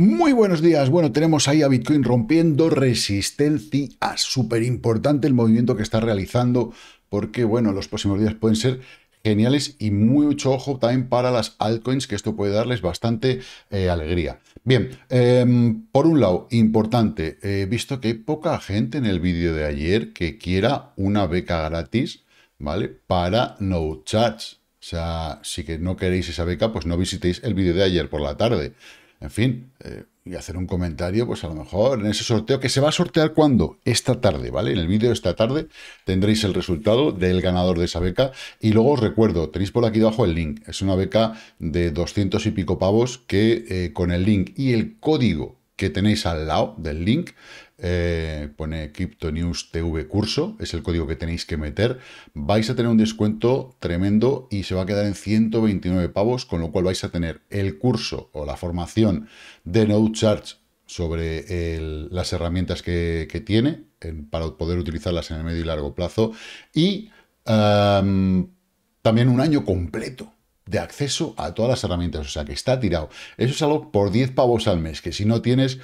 Muy buenos días. Bueno, tenemos ahí a Bitcoin rompiendo resistencia. Ah, Súper importante el movimiento que está realizando porque, bueno, los próximos días pueden ser geniales y mucho ojo también para las altcoins, que esto puede darles bastante eh, alegría. Bien, em, por un lado, importante, he visto que hay poca gente en el vídeo de ayer que quiera una beca gratis, ¿vale? Para no charge. O sea, si que no queréis esa beca, pues no visitéis el vídeo de ayer por la tarde en fin, eh, y hacer un comentario, pues a lo mejor en ese sorteo, que se va a sortear cuando? Esta tarde, ¿vale? En el vídeo esta tarde tendréis el resultado del ganador de esa beca. Y luego os recuerdo, tenéis por aquí abajo el link. Es una beca de 200 y pico pavos que eh, con el link y el código que tenéis al lado del link, eh, pone Crypto News TV Curso, es el código que tenéis que meter, vais a tener un descuento tremendo y se va a quedar en 129 pavos, con lo cual vais a tener el curso o la formación de No Charge sobre las herramientas que, tiene para poder utilizarlas en el medio y largo plazo y también un año completo de acceso a todas las herramientas, o sea que está tirado. Eso es algo por 10 pavos al mes, que si no tienes,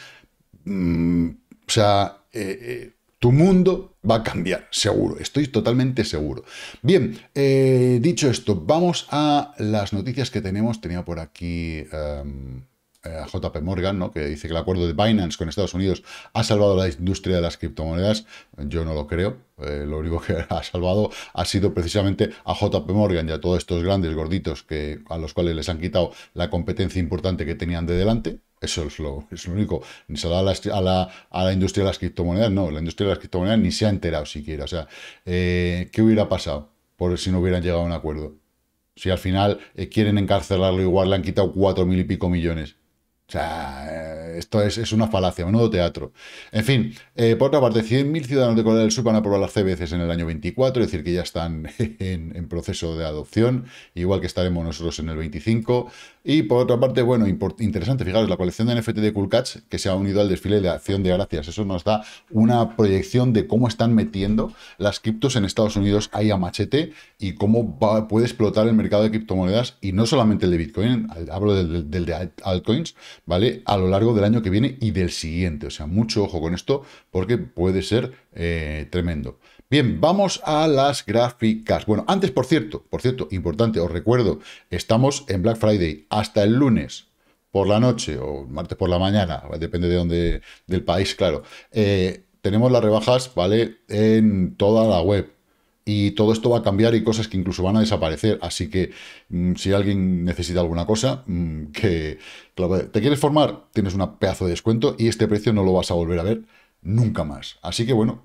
mm, o sea, eh, eh, tu mundo va a cambiar, seguro, estoy totalmente seguro. Bien, eh, dicho esto, vamos a las noticias que tenemos. Tenía por aquí... Em, a JP Morgan, ¿no? que dice que el acuerdo de Binance con Estados Unidos ha salvado la industria de las criptomonedas. Yo no lo creo. lo único que ha salvado ha sido precisamente a JP Morgan y a todos estos grandes gorditos que, a los cuales les han quitado la competencia importante que tenían de delante. Eso es lo, es único. Ni se a la, industria de las criptomonedas, no. La industria de las criptomonedas ni se ha enterado siquiera. O sea, eh, ¿qué hubiera pasado por si no hubieran llegado a un acuerdo? Si al final eh, quieren encarcelarlo igual, le han quitado cuatro mil y pico millones. O sea, eh, esto es, una falacia, un nuevo teatro. En fin, eh, por otra parte, 100.000 ciudadanos de Corea del Sur van a aprobar las CBCs en el año 24, es decir, que ya están en, proceso de adopción, igual que estaremos nosotros en el 25. Y por otra parte, bueno, interesante, fijaros, la colección de NFT de Coolcats, que se ha unido al desfile de Acción de Gracias, eso nos da una proyección de cómo están metiendo las criptos en Estados Unidos ahí a machete y cómo puede explotar el mercado de criptomonedas y no solamente el de Bitcoin, hablo del, del de altcoins, ¿vale? A lo largo de año que viene y del siguiente. O sea, mucho ojo con esto porque puede ser eh, tremendo. Bien, vamos a las gráficas. Bueno, antes, por cierto, por cierto, importante, os recuerdo, estamos en Black Friday hasta el lunes por la noche o martes por la mañana, depende de dónde, del país, claro. Eh, tenemos las rebajas, ¿vale? En toda la web y todo esto va a cambiar y cosas que incluso van a desaparecer. Así que mm, si alguien necesita alguna cosa, mm, que te quieres formar, tienes un pedazo de descuento y este precio no lo vas a volver a ver nunca más. Así que bueno,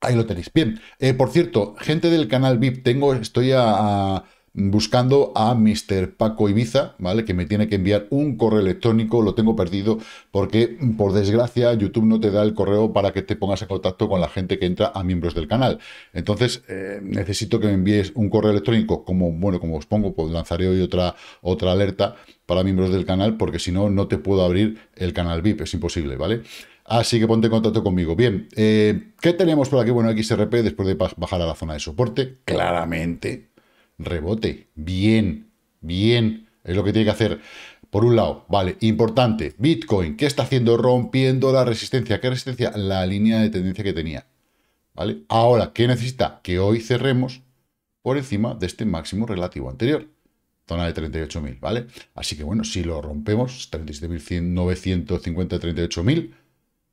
ahí lo tenéis. Bien, eh, por cierto, gente del canal VIP, tengo, estoy a buscando a Mr. Paco Ibiza, ¿vale? Que me tiene que enviar un correo electrónico, lo tengo perdido, porque por desgracia YouTube no te da el correo para que te pongas en contacto con la gente que entra a miembros del canal. Entonces, eh, necesito que me envíes un correo electrónico, como, bueno, como os pongo, pues lanzaré hoy otra, otra alerta para miembros del canal, porque si no, no te puedo abrir el canal VIP, es imposible, ¿vale? Así que ponte en contacto conmigo. Bien, eh, ¿qué tenemos por aquí? Bueno, XRP, después de bajar a la zona de soporte, claramente rebote. Bien, bien. Es lo que tiene que hacer. Por un lado, vale, importante, Bitcoin, ¿qué está haciendo? Rompiendo la resistencia. ¿Qué resistencia? La línea de tendencia que tenía. ¿Vale? Ahora, ¿qué necesita? Que hoy cerremos por encima de este máximo relativo anterior. Zona de 38.000, ¿vale? Así que bueno, si lo rompemos, 37.950, 38.000,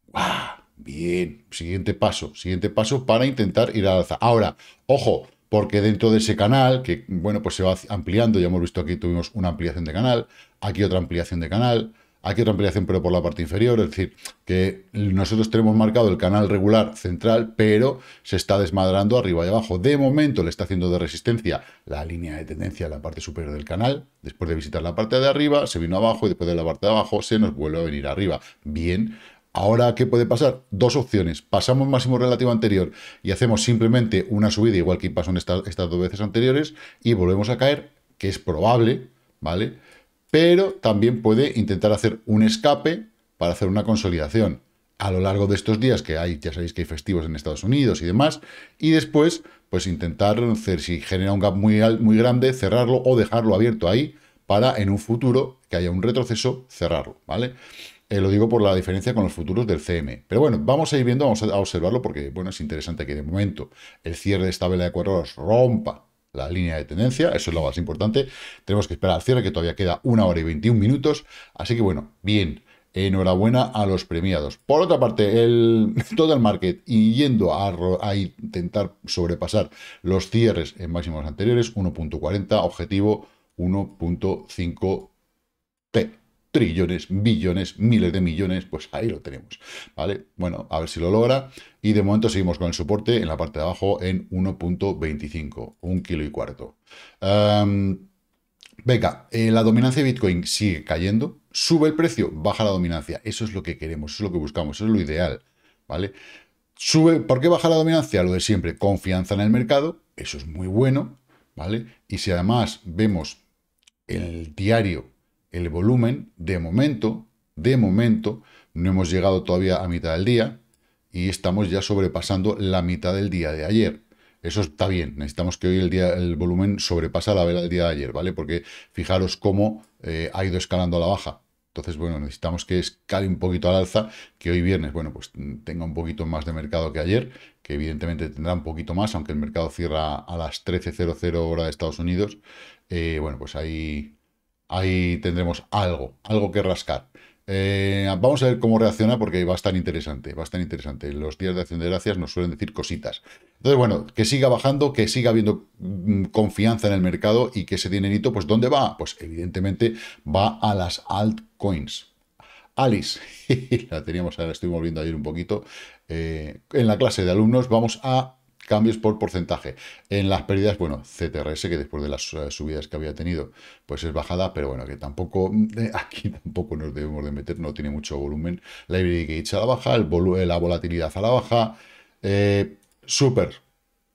¡guau! Bien, siguiente paso, siguiente paso para intentar ir al alza. Ahora, ojo, porque dentro de ese canal, que bueno, pues se va ampliando, ya hemos visto aquí tuvimos una ampliación de canal, aquí otra ampliación de canal, aquí otra ampliación pero por la parte inferior, es decir, que nosotros tenemos marcado el canal regular central, pero se está desmadrando arriba y abajo. De momento le está haciendo de resistencia la línea de tendencia a la parte superior del canal, después de visitar la parte de arriba, se vino abajo y después de la parte de abajo se nos vuelve a venir arriba. Bien, Ahora, ¿qué puede pasar? Dos opciones. Pasamos máximo relativo anterior y hacemos simplemente una subida, igual que pasó en estas dos veces anteriores, y volvemos a caer, que es probable, ¿vale? Pero también puede intentar hacer un escape para hacer una consolidación a lo largo de estos días que hay, ya sabéis que hay festivos en Estados Unidos y demás, y después, pues intentar, si genera un gap muy, muy grande, cerrarlo o dejarlo abierto ahí para en un futuro que haya un retroceso, cerrarlo, ¿vale? Eh, lo digo por la diferencia con los futuros del CM. Pero bueno, vamos a ir viendo, vamos a observarlo porque bueno, es interesante que de momento el cierre de esta vela de cuatro horas rompa la línea de tendencia, eso es lo más importante. Tenemos que esperar al cierre que todavía queda una hora y 21 minutos. Así que bueno, bien, enhorabuena a los premiados. Por otra parte, el total market y yendo a, a, intentar sobrepasar los cierres en máximos anteriores, 1.40, objetivo 1.5T trillones, billones, miles de millones, pues ahí lo tenemos, ¿vale? Bueno, a ver si lo logra, y de momento seguimos con el soporte en la parte de abajo en 1.25, un kilo y cuarto. Em, venga, eh, la dominancia de Bitcoin sigue cayendo, sube el precio, baja la dominancia, eso es lo que queremos, eso es lo que buscamos, eso es lo ideal, ¿vale? Sube, ¿Por qué baja la dominancia? Lo de siempre, confianza en el mercado, eso es muy bueno, ¿vale? Y si además vemos el diario el volumen, de momento, de momento, no hemos llegado todavía a mitad del día y estamos ya sobrepasando la mitad del día de ayer. Eso está bien, necesitamos que hoy el, día, el volumen sobrepasa la vela del día de ayer, ¿vale? Porque fijaros cómo eh, ha ido escalando a la baja. Entonces, bueno, necesitamos que escale un poquito al alza, que hoy viernes, bueno, pues tenga un poquito más de mercado que ayer, que evidentemente tendrá un poquito más, aunque el mercado cierra a las 13.00 hora de Estados Unidos. Eh, bueno, pues ahí ahí tendremos algo, algo que rascar. Eh, vamos a ver cómo reacciona porque va a estar interesante, va a estar interesante. Los días de acción de gracias nos suelen decir cositas. Entonces, bueno, que siga bajando, que siga habiendo mm, confianza en el mercado y que ese dinerito, pues, ¿dónde va? Pues, evidentemente, va a las altcoins. Alice, la teníamos, la estuvimos viendo ayer un poquito, eh, en la clase de alumnos vamos a cambios por porcentaje. En las pérdidas, bueno, CTRS, que después de las eh, subidas que había tenido, pues es bajada, pero bueno, que tampoco, aquí tampoco nos debemos de meter, no tiene mucho volumen. La Iberic a la baja, eh, la volatilidad a la baja. Eh, Super,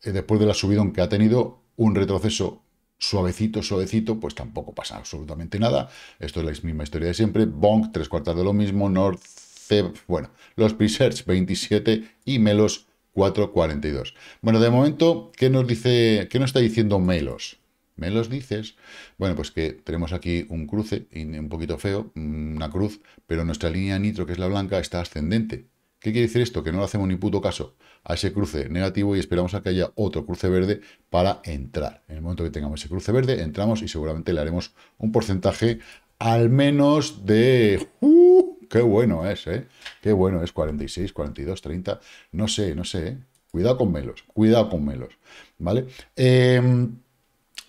después de la subida, que ha tenido, un retroceso suavecito, suavecito, pues tampoco pasa absolutamente nada. Esto es la misma historia de siempre. Bonk, tres cuartas de lo mismo. North, bueno, los Presearch 27 y Melos 4.42. Bueno, de momento, ¿qué nos dice, qué nos está diciendo Melos? Melos dices, bueno, pues que tenemos aquí un cruce, un poquito feo, una cruz, pero nuestra línea nitro, que es la blanca, está ascendente. ¿Qué quiere decir esto? Que no le hacemos ni puto caso a ese cruce negativo y esperamos a que haya otro cruce verde para entrar. En el momento que tengamos ese cruce verde, entramos y seguramente le haremos un porcentaje al menos de... ¡uh! Qué bueno es, ¿eh? Qué bueno es 46, 42, 30. No sé, no sé. ¿eh? Cuidado con Melos, cuidado con Melos, ¿vale? Em,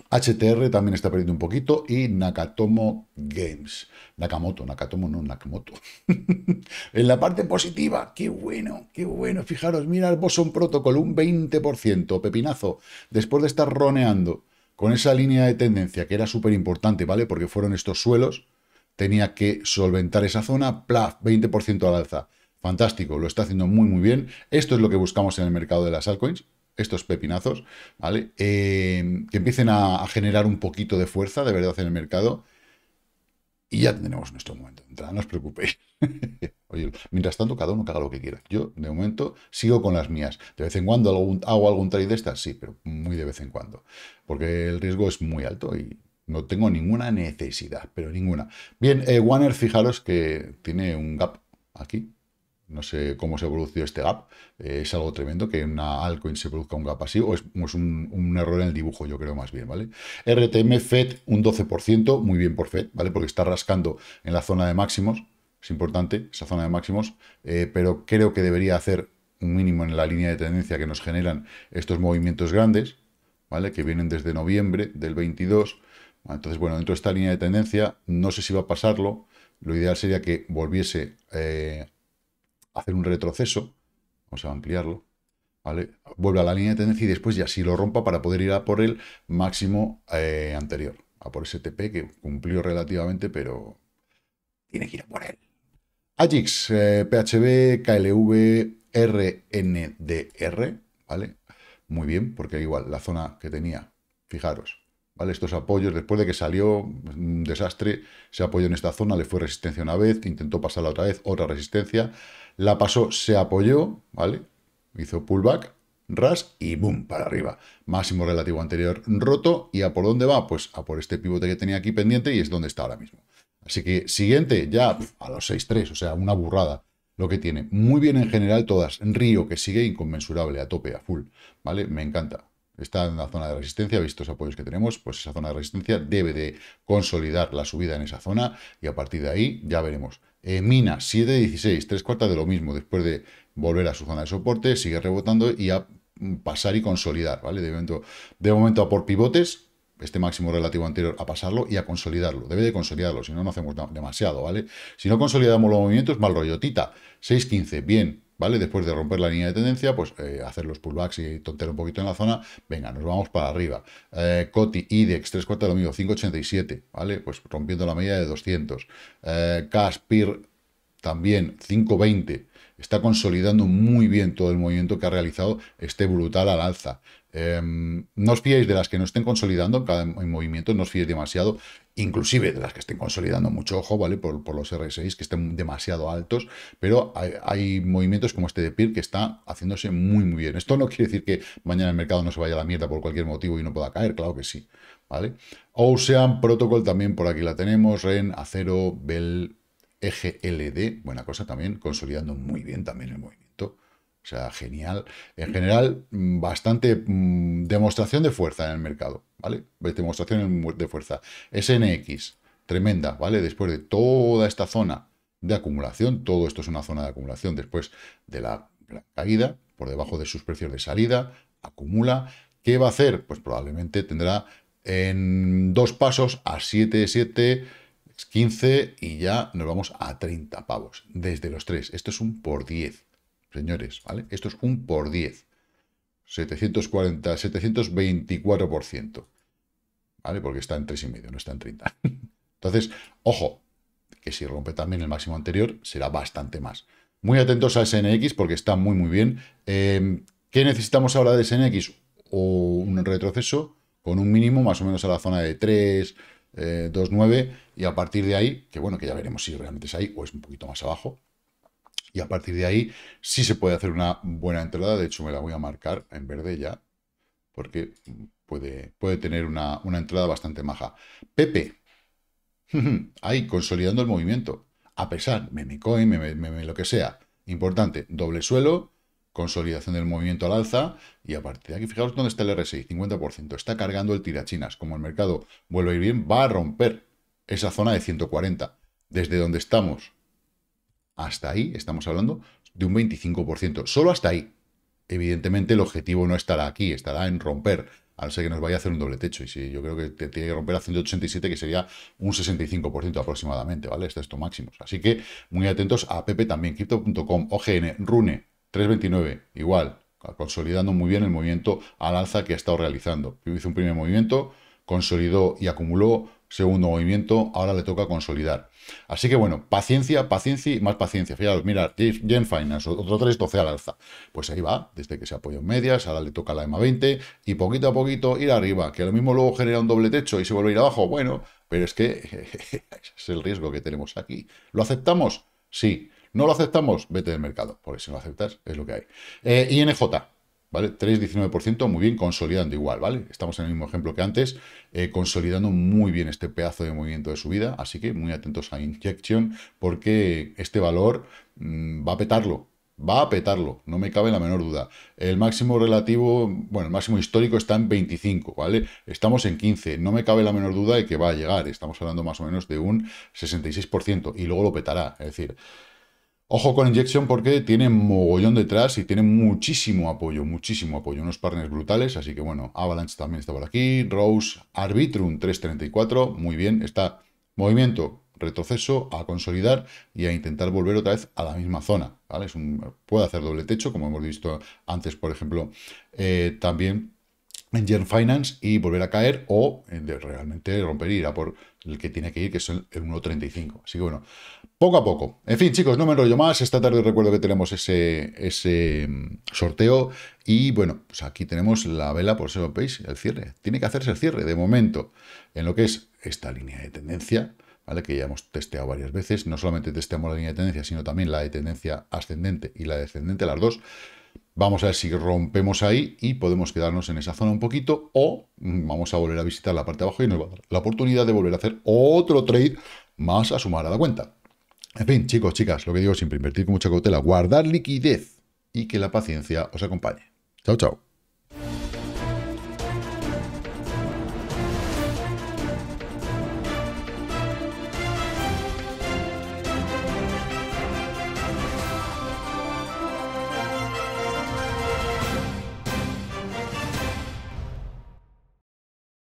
HTR también está perdiendo un poquito y Nakatomo Games. Nakamoto, Nakatomo no, Nakamoto. en la parte positiva, qué bueno, qué bueno. Fijaros, mira el Boson Protocol, un 20%, pepinazo. Después de estar roneando con esa línea de tendencia que era súper importante, ¿vale? Porque fueron estos suelos, tenía que solventar esa zona, plaf, 20% al alza. Fantástico, lo está haciendo muy muy bien. Esto es lo que buscamos en el mercado de las altcoins, estos pepinazos, ¿vale? Em, que empiecen a, generar un poquito de fuerza de verdad en el mercado. Y ya tendremos nuestro momento de no os preocupéis. Oye, mientras tanto, cada uno que haga lo que quiera. Yo, de momento, sigo con las mías. De vez en cuando hago algún trade de estas, sí, pero muy de vez en cuando. Porque el riesgo es muy alto y no tengo ninguna necesidad, pero ninguna. Bien, eh, Warner, fijaros que tiene un gap aquí. No sé cómo se ha este gap. Eh, es algo tremendo que en una altcoin se produzca un gap así, o es, un, error en el dibujo, yo creo más bien, ¿vale? RTM FED un 12%, muy bien por FED, ¿vale? Porque está rascando en la zona de máximos, es importante esa zona de máximos, eh, pero creo que debería hacer un mínimo en la línea de tendencia que nos generan estos movimientos grandes, ¿vale? Que vienen desde noviembre del 22. Entonces, bueno, dentro de esta línea de tendencia, no sé si va a pasarlo. Lo ideal sería que volviese eh, a hacer un retroceso. Vamos a ampliarlo. ¿vale? Vuelve a la línea de tendencia y después ya si lo rompa para poder ir a por el máximo eh, anterior. A por ese TP que cumplió relativamente, pero tiene que ir a por él. ajix eh, PHB, KLV, RNDR, ¿vale? muy bien, porque igual la zona que tenía, fijaros, ¿vale? Estos apoyos, después de que salió pues, un desastre, se apoyó en esta zona, le fue resistencia una vez, intentó pasarla otra vez, otra resistencia, la pasó, se apoyó, ¿vale? Hizo pullback, ras y boom, para arriba. Máximo relativo anterior roto, ¿y a por dónde va? Pues a por este pivote que tenía aquí pendiente y es donde está ahora mismo. Así que siguiente, ya a los 6-3, o sea, una burrada lo que tiene. Muy bien en general todas. Río, que sigue inconmensurable, a tope, a full. ¿Vale? Me encanta. Está en la zona de resistencia, visto los apoyos que tenemos, pues esa zona de resistencia debe de consolidar la subida en esa zona y a partir de ahí ya veremos. Eh, mina, Mina, 16, tres cuartas de lo mismo, después de volver a su zona de soporte, sigue rebotando y a pasar y consolidar, ¿vale? De momento, de momento a por pivotes, este máximo relativo anterior, a pasarlo y a consolidarlo. Debe de consolidarlo, si no, no hacemos demasiado, ¿vale? Si no consolidamos los movimientos, mal rollotita. 6.15, bien, ¿vale? Después de romper la línea de tendencia, pues eh, hacer los pullbacks y tontear un poquito en la zona, venga, nos vamos para arriba. Eh, Coti, IDEX, 3 cuartos de lo mismo, 5.87, ¿vale? Pues rompiendo la media de 200. Eh, Caspir, también, 5.20. Está consolidando muy bien todo el movimiento que ha realizado este brutal al alza. Em, no os fiéis de las que no estén consolidando en cada movimiento, no os fiéis demasiado, inclusive de las que estén consolidando mucho ojo, ¿vale? Por, los R6 que estén demasiado altos, pero hay, movimientos como este de PIR que está haciéndose muy, muy bien. Esto no quiere decir que mañana el mercado no se vaya a la mierda por cualquier motivo y no pueda caer, claro que sí, ¿vale? Ocean Protocol también por aquí la tenemos, REN, Acero, Bell, EGLD, buena cosa también, consolidando muy bien también el movimiento. O sea, genial. En general, mm, bastante mm, demostración de fuerza en el mercado, ¿vale? Demostración de fuerza. SNX, tremenda, ¿vale? Después de toda esta zona de acumulación, todo esto es una zona de acumulación después de la caída, por debajo de sus precios de salida, acumula. ¿Qué va a hacer? Pues probablemente tendrá en dos pasos a 7, 7, 15 y ya nos vamos a 30 pavos desde los 3. Esto es un por 10 señores, ¿vale? Esto es un por 10. 740, 724%. ¿Vale? Porque está en 3,5, no está en 30. Entonces, ojo, que si rompe también el máximo anterior, será bastante más. Muy atentos a SNX porque está muy, muy bien. Em, ¿Qué necesitamos ahora de SNX? O un retroceso con un mínimo más o menos a la zona de 3, 2, 9. y a partir de ahí, que bueno, que ya veremos si realmente es ahí o es un poquito más abajo, y a partir de ahí sí se puede hacer una buena entrada. De hecho, me la voy a marcar en verde ya, porque puede, puede tener una, entrada bastante maja. Pepe. ahí, consolidando el movimiento. A pesar, me coin, meme, lo que sea. Importante, doble suelo, consolidación del movimiento al alza y a partir de aquí, fijaos dónde está el R6. 50%, está cargando el tirachinas, como el mercado vuelve a ir bien, va a romper esa zona de 140, desde donde estamos hasta ahí estamos hablando de un 25%, solo hasta ahí. Evidentemente el objetivo no estará aquí, estará en romper, a no ser que nos vaya a hacer un doble techo. Y si yo creo que te tiene que romper a 187, que sería un 65% aproximadamente, ¿vale? Este es tu máximo. Así que muy atentos a Pepe también, crypto.com, OGN, Rune, 329, igual, consolidando muy bien el movimiento al alza que ha estado realizando. Hizo un primer movimiento, consolidó y acumuló segundo movimiento, ahora le toca consolidar. Así que bueno, paciencia, paciencia y más paciencia. Fijaros, mira, Gen Finance, otro 3, 12 al alza. Pues ahí va, desde que se apoyó en medias, ahora le toca la EMA 20 y poquito a poquito ir arriba, que lo mismo luego genera un doble techo y se vuelve a ir abajo. Bueno, pero es que es el riesgo que tenemos aquí. ¿Lo aceptamos? Sí. ¿No lo aceptamos? Vete del mercado, porque si no lo aceptas es lo que hay. Eh, INJ, ¿vale? 3,19%, muy bien, consolidando igual, ¿vale? Estamos en el mismo ejemplo que antes, eh, consolidando muy bien este pedazo de movimiento de subida, así que muy atentos a Injection, porque este valor mm, va a petarlo, va a petarlo, no me cabe la menor duda. El máximo relativo, bueno, el máximo histórico está en 25, ¿vale? Estamos en 15, no me cabe la menor duda de que va a llegar, estamos hablando más o menos de un 66% y luego lo petará, es decir... Ojo con Injection porque tiene mogollón detrás y tiene muchísimo apoyo, muchísimo apoyo. Unos partners brutales, así que bueno, Avalanche también está por aquí. Rose, Arbitrum 334, muy bien. Está movimiento, retroceso, a consolidar y a intentar volver otra vez a la misma zona. ¿vale? Es un, puede hacer doble techo, como hemos visto antes, por ejemplo, eh, también en Gen Finance y volver a caer o eh, realmente romper y ir a por el que tiene que ir, que es el 1.35. Así que bueno, poco a poco. En fin, chicos, no me enrollo más. Esta tarde recuerdo que tenemos ese, ese mm, sorteo. Y bueno, pues aquí tenemos la vela, por si lo veis, el cierre. Tiene que hacerse el cierre de momento en lo que es esta línea de tendencia, ¿vale? Que ya hemos testeado varias veces. No solamente testeamos la línea de tendencia, sino también la de tendencia ascendente y la descendente, las dos. Vamos a ver si rompemos ahí y podemos quedarnos en esa zona un poquito o mm, vamos a volver a visitar la parte de abajo y nos va a dar la oportunidad de volver a hacer otro trade más a sumar a la cuenta. En fin, chicos, chicas, lo que digo siempre, invertir con mucha cautela, guardar liquidez y que la paciencia os acompañe. Chao, chao.